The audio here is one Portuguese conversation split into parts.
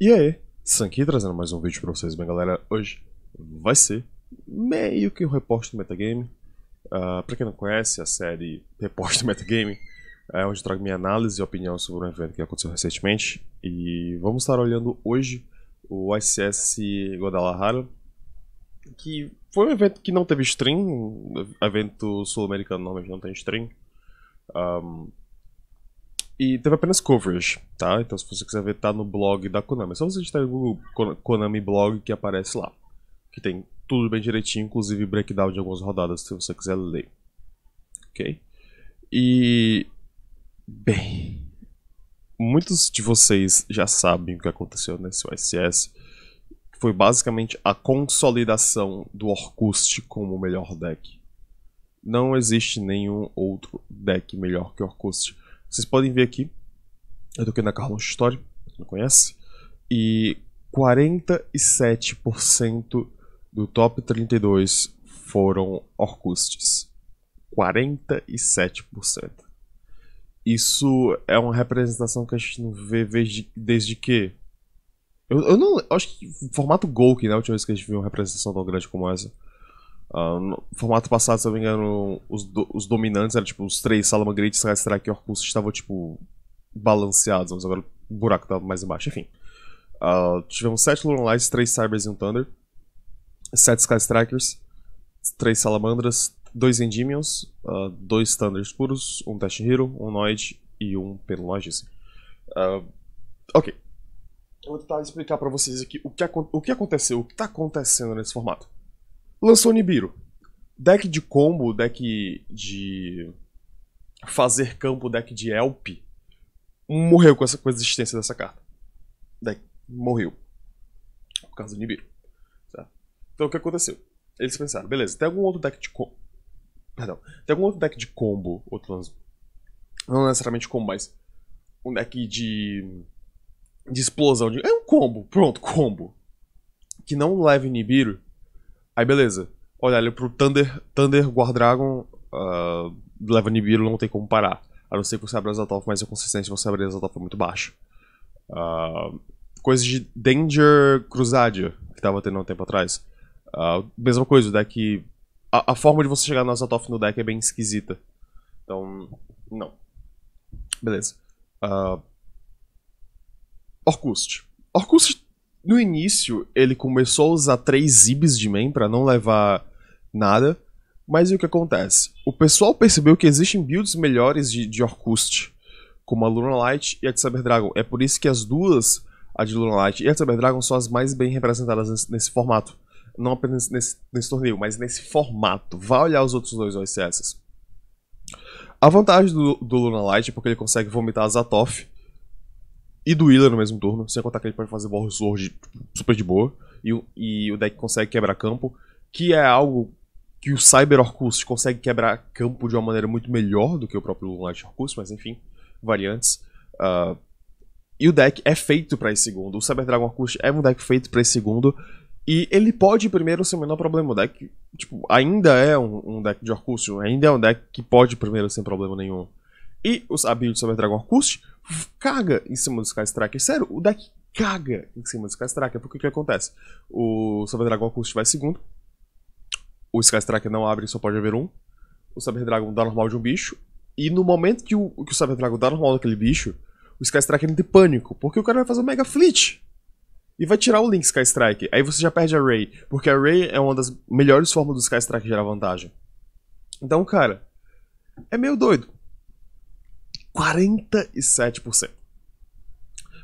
E aí, Sanki trazendo mais um vídeo pra vocês, bem galera, hoje vai ser meio que um reporte do metagame. Uh, pra quem não conhece, a série Reporte do Metagame é onde eu trago minha análise e opinião sobre um evento que aconteceu recentemente. E vamos estar olhando hoje o ICS Guadalajara, que foi um evento que não teve stream, um evento sul-americano normalmente não tem stream. Um, e teve apenas coverage, tá? Então se você quiser ver, tá no blog da Konami. É só você digitar no Google Konami Blog que aparece lá. Que tem tudo bem direitinho, inclusive breakdown de algumas rodadas, se você quiser ler. Ok? E... Bem... Muitos de vocês já sabem o que aconteceu nesse OSS. Foi basicamente a consolidação do Orkust como o melhor deck. Não existe nenhum outro deck melhor que Orkust. Vocês podem ver aqui, eu que na Carlos Story, não conhece, e 47% do top 32 foram Orcustes. 47%. Isso é uma representação que a gente não vê desde, desde que. Eu, eu não. Eu acho que formato Gol, que na né, última vez que a gente viu uma representação tão grande como essa. Uh, no formato passado, se eu não me engano, os, do, os dominantes eram tipo os três, Sky Skystrike e Orcus estavam tipo balanceados, mas agora o buraco estava tá mais embaixo, enfim. Uh, tivemos sete Lunar Lights, três Cybers e um Thunder, sete Strikers três Salamandras, dois Endymions, uh, dois Thunders puros, um Test Hero, um Noid e um Penologis. Uh, ok. Eu vou tentar explicar para vocês aqui o que, o que aconteceu, o que está acontecendo nesse formato. Lançou Nibiru. Deck de combo, deck de fazer campo, deck de help, morreu com, essa, coexistência a existência dessa carta. Deck morreu. Por causa do Nibiru. Então o que aconteceu? Eles pensaram, beleza, tem algum outro deck de combo. Perdão. Tem algum outro deck de combo, outro Não necessariamente combo, mas um deck de. de explosão. De... É um combo, pronto, combo. Que não leve Nibiru Aí beleza. Olha, ele pro Thunder, Thunder War Dragon, uh, leva Nibiru, não tem como parar. A não ser que você abra Azatov, mas a consistência você abrir Azatov é muito baixa. Uh, coisas de Danger Cruzadia que tava tendo há um tempo atrás. Uh, mesma coisa, o deck. A, a, forma de você chegar no Azatov no deck é bem esquisita. Então, não. Beleza. Uh, ah, Orkust. No início, ele começou a usar três zibs de main para não levar nada. Mas e o que acontece? O pessoal percebeu que existem builds melhores de, de Orkust, como a Luna Light e a de Cyber Dragon. É por isso que as duas, a de Luna Light e a de Cyber Dragon, são as mais bem representadas nesse, nesse formato. Não apenas nesse, nesse, torneio, mas nesse formato. Vá olhar os outros dois OSS. A vantagem do, do Luna Light é porque ele consegue vomitar a Zatoth e do Willer no mesmo turno, sem contar que ele pode fazer Warrior Sword super de boa, e, e o deck consegue quebrar campo, que é algo que o Cyber Orcus consegue quebrar campo de uma maneira muito melhor do que o próprio Light Orcus, mas enfim, variantes. Uh, e o deck é feito para esse segundo. O Cyber Dragon Orcus é um deck feito para esse segundo. E ele pode primeiro sem o menor problema. O deck tipo, ainda é um, um deck de Orcus, ainda é um deck que pode primeiro sem problema nenhum e os build sobre Dragon Cust caga em cima dos Striker. Sério, o deck caga em cima dos Striker. Porque o que acontece? O Saber Dragon Curse vai segundo. O Sky Striker não abre, só pode haver um. O Saber Dragon dá normal de um bicho. E no momento que o, que o Saber Dragon dá normal daquele bicho, o Sky Striker entra em pânico. Porque o cara vai fazer um Mega Fleet e vai tirar o Link Sky Strike. Aí você já perde a Ray, porque a Ray é uma das melhores formas do Sky Strike gerar vantagem. Então, cara, é meio doido. 47%.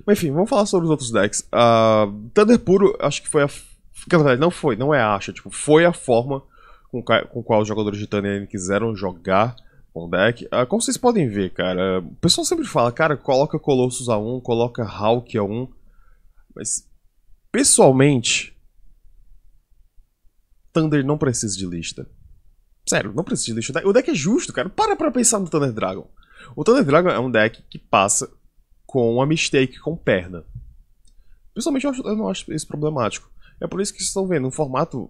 Mas enfim, vamos falar sobre os outros decks. Uh, Thunder Puro, acho que foi a. Que, na verdade, não foi, não é acha. Tipo, foi a forma com, com qual os jogadores de Thunder quiseram jogar com o deck. Uh, como vocês podem ver, cara, o pessoal sempre fala, cara, coloca Colossus a 1, coloca Hulk a 1. Mas, pessoalmente, Thunder não precisa de lista. Sério, não precisa de lista. O deck é justo, cara. Para pra pensar no Thunder Dragon. O Thunder Dragon é um deck que passa com a mistake com perna. Principalmente eu, eu não acho isso problemático. É por isso que vocês estão vendo um formato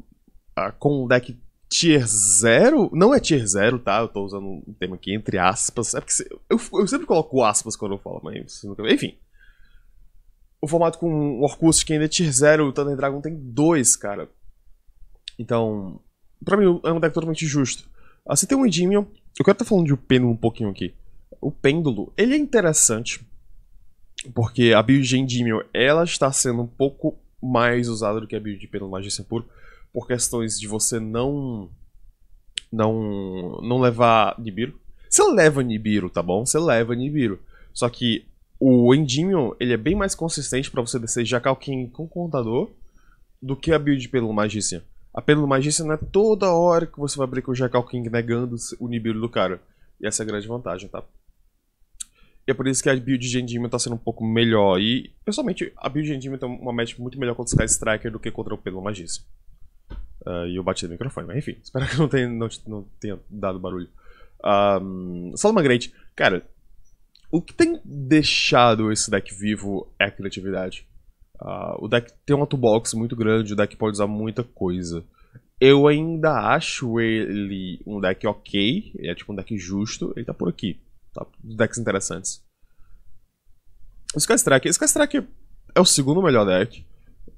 ah, com um deck tier 0. Não é tier 0, tá? Eu tô usando um tema aqui entre aspas. É porque se, eu, eu, sempre coloco aspas quando eu falo, mas nunca... Enfim. O formato com o Orcus que ainda é tier 0, o Thunder Dragon tem 2, cara. Então, pra mim é um deck totalmente justo. Assim tem um Endymion. Eu quero estar tá falando de Upeno um pouquinho aqui. O pêndulo, ele é interessante, porque a build de Endymion, ela está sendo um pouco mais usada do que a build de pêndulo magia puro, por questões de você não não não levar Nibiru. Você leva Nibiru, tá bom? Você leva Nibiru. Só que o Endymion, ele é bem mais consistente para você descer Jacalquim com contador do que a build pelo Magician. A pelo Magician é toda hora que você vai abrir com o Jackal King negando o Nibiru do cara. E essa é a grande vantagem, tá? E é por isso que a build de Endimion tá sendo um pouco melhor. E, pessoalmente, a build de Endimion tem uma match muito melhor contra o Sky Striker do que contra o Pelo Magista. Uh, e eu bati no microfone, mas enfim, espero que não tenha, não, não tenha dado barulho. Um, Salomon Great, cara, o que tem deixado esse deck vivo é a criatividade. Uh, o deck tem um Toolbox muito grande, o deck pode usar muita coisa. Eu ainda acho ele um deck ok, ele é tipo um deck justo, ele tá por aqui. Tá, decks interessantes. O Skystrike. Sky Skystrike é o segundo melhor deck,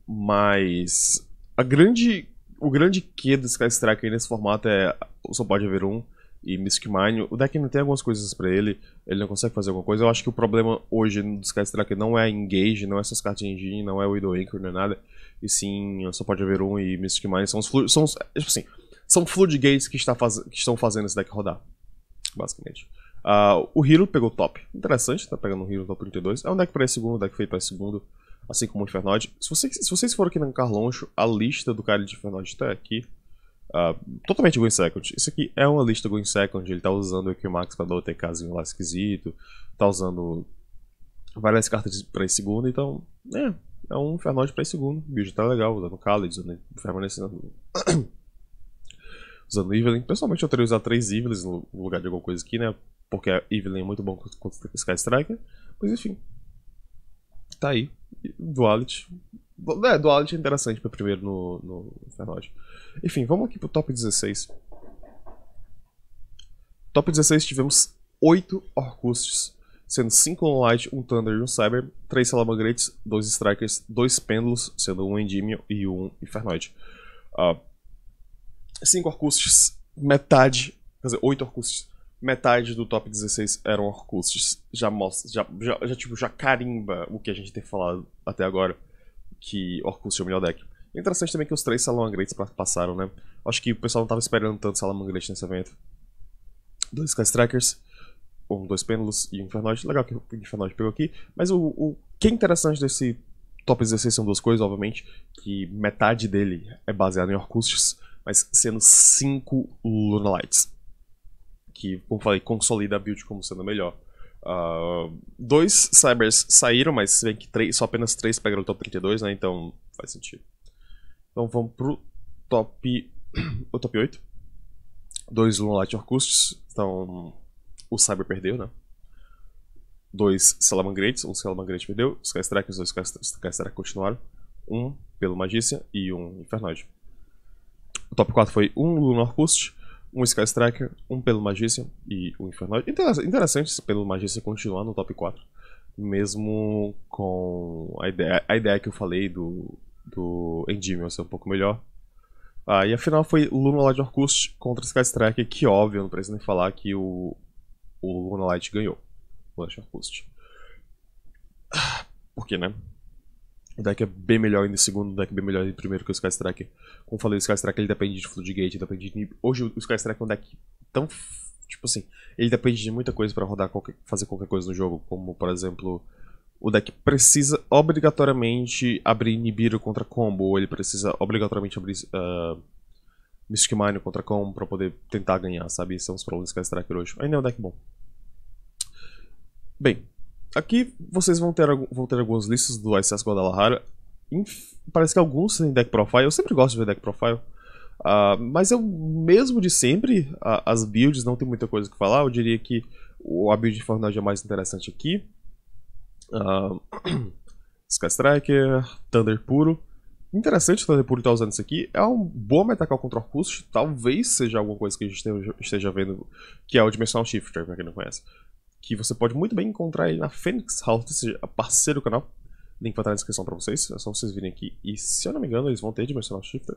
mas a grande, o grande que do Skystrike nesse formato é só pode haver um e Mystic Mine. O deck ainda tem algumas coisas para ele, ele não consegue fazer alguma coisa. Eu acho que o problema hoje do Skystrike não é Engage, não é essas cartas engine, não é o Widow Anchor, não é nada. E sim, só pode haver um e Mystic Mine são os, flu são os, é, tipo assim, são floodgates que, está faz que estão fazendo esse deck rodar, basicamente. Uh, o Hero pegou top. Interessante, tá pegando um Hero top 32. É um deck para segundo, um deck feito para segundo, assim como o Infernoid. Se vocês, se vocês forem aqui no Carloncho, a lista do cara de Infernoid está aqui. Uh, totalmente Going Second. Isso aqui é uma lista Going Second. Ele tá usando o Equimax para dar o TKzinho lá esquisito. Tá usando várias cartas para segundo, então. É, é um Infernoid para segundo. O build tá legal, usando Khaled, usando permanecendo. usando Evelyn. Pessoalmente eu teria usado três Evelyn no lugar de alguma coisa aqui, né? Porque a Evelyn é muito bom contra Sky Striker. Mas enfim. Tá aí. Duality. É, Duality é interessante pra primeiro no, no Infernoid. Enfim, vamos aqui pro top 16. Top 16 tivemos 8 Orcusts, sendo 5 Onlight, 1 um Thunder e 1 Cyber, 3 Salamangretes, 2 Strikers, 2 Pêndulos, sendo 1 um Endimio e 1 um Infernoid. 5 uh, ah, cinco metade, quer dizer, 8 Orcusts, metade do top 16 eram orcustes. Já mostra, já, já, já, tipo, já carimba o que a gente tem falado até agora, que Orcus é o melhor deck. interessante também que os três Salamangreats passaram, né? Acho que o pessoal não estava esperando tanto Salamangreats nesse evento. Dois strikers um, dois Pêndulos e um Infernoid. Legal que o Infernoid pegou aqui. Mas o, o que é interessante desse top 16 são duas coisas, obviamente, que metade dele é baseado em Orcustes, mas sendo cinco Lunalites que, como falei, consolida a build como sendo melhor. Uh, dois Cybers saíram, mas se bem que três, só apenas três pegaram o top 32, né? Então faz sentido. Então vamos pro top, o top 8. Dois Lunlight Orcustes, então o Cyber perdeu, né? Dois Salamangretes, um Salamangretes perdeu, os Skystrike, os dois Skystrike continuaram. Um pelo Magícia e um Infernoid. O top 4 foi um Lunar Orcust, um Sky Striker, um pelo Magician e o um Infernal. Interessante esse pelo Magician continuar no top 4. Mesmo com a ideia, a ideia que eu falei do, do Endymion ser um pouco melhor. Ah, e afinal foi Luna Light Orcust contra Sky Striker, que óbvio, não preciso nem falar que o, o Luna Light ganhou. Luna Orcust. Ah, por que, né? O deck é bem melhor em segundo, o deck é bem melhor em primeiro que o Sky Strike. Como falei, o Sky Strike ele depende de Floodgate, depende de nib. Hoje o Sky Strike é um deck tão. Tipo assim, ele depende de muita coisa para rodar qualquer, fazer qualquer coisa no jogo, como por exemplo, o deck precisa obrigatoriamente abrir Nibiru contra combo, ou ele precisa obrigatoriamente abrir uh, Mystic Mine contra combo para poder tentar ganhar, sabe? Esses são é os problemas do Sky Striker hoje. Ainda é um deck bom. Bem, Aqui vocês vão ter, vão ter algumas listas do ICS Guadalajara. Inf... Parece que alguns têm deck profile. Eu sempre gosto de ver deck profile. Uh, mas eu mesmo de sempre, as builds não tem muita coisa que falar. Eu diria que a build de Fortnite é mais interessante aqui. Uh, Sky Striker, Thunder puro. Interessante o Thunder puro estar tá usando isso aqui. É um bom metacal contra custo Talvez seja alguma coisa que a gente esteja vendo, que é o Dimensional Shifter, pra quem não conhece que você pode muito bem encontrar ele na Phoenix House, seja, parceiro do canal. Link vai estar na descrição para vocês, é só vocês virem aqui. E se eu não me engano, eles vão ter Dimensional Shifter.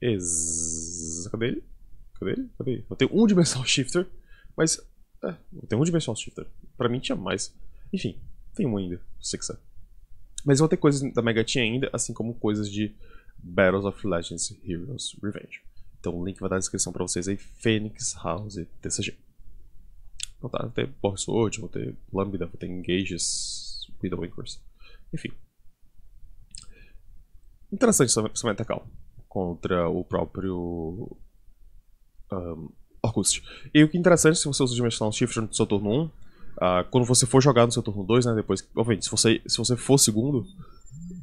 Ex... Cadê ele? Cadê ele? Cadê ele? Eu tenho um Dimensional Shifter, mas... É, eu tenho um Dimensional Shifter. Pra mim tinha mais. Enfim, tem um ainda, se você quiser. Mas vão ter coisas da Megatinha ainda, assim como coisas de Battles of Legends Heroes Revenge. Então o link vai estar na descrição pra vocês aí, Phoenix House TCG. Tá, vou ter Borg Sword, vou ter Lambda, vou ter Engages, Widowmakers. Enfim. Interessante somente Cal contra o próprio um, Orcust. E o que é interessante, se você usa o Dimensional Shift no seu turno 1, uh, ah, quando você for jogar no seu turno 2, né, depois, obviamente, se você, se você for segundo,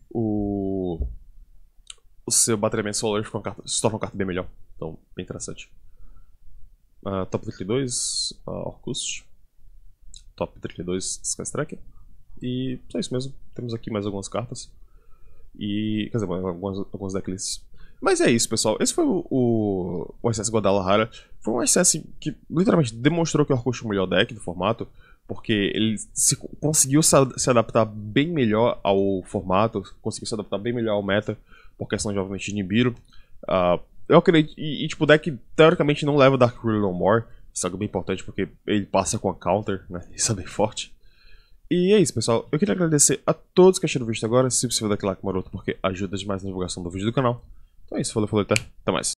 o, o seu bateamento solar fica uma carta, se torna uma carta bem melhor. Então, bem interessante. Uh, top 32, uh, Orkust. Top 32, Skystrack E é isso mesmo. Temos aqui mais algumas cartas. E. Quer dizer, algumas, algumas decklists. Mas é isso, pessoal. Esse foi o, o, o SS Guadalajara. Foi um SS que literalmente demonstrou que o Orkut é o melhor deck do formato. Porque ele se, conseguiu se adaptar bem melhor ao formato, conseguiu se adaptar bem melhor ao meta, por questão de, obviamente, de Nibiru. Uh, eu acredito. E, e tipo, o deck teoricamente não leva Dark Ruler No More. Isso é algo bem importante porque ele passa com a counter, né? Isso é bem forte. E é isso, pessoal. Eu queria agradecer a todos que acharam o vídeo agora. Se possível, daquele like maroto, porque ajuda demais na divulgação do vídeo do canal. Então é isso. Falou, falou, até. Até mais.